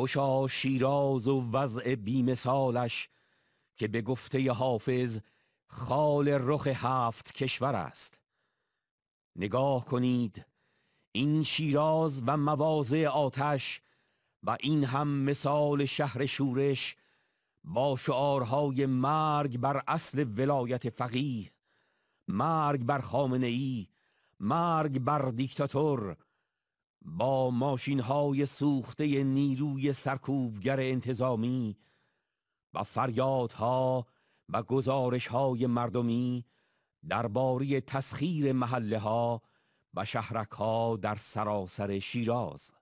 خوشا شیراز و وضع بیمثالش که به گفته حافظ خال رخ هفت کشور است نگاه کنید این شیراز و مواضع آتش و این هم مثال شهر شورش با شعارهای مرگ بر اصل ولایت فقیه مرگ بر خامنه ای مرگ بر دیکتاتور با ماشین های سوخته نیروی سرکوبگر انتظامی و فریادها و گزارش های مردمی درباره تسخیر محله ها و شهرک ها در سراسر شیراز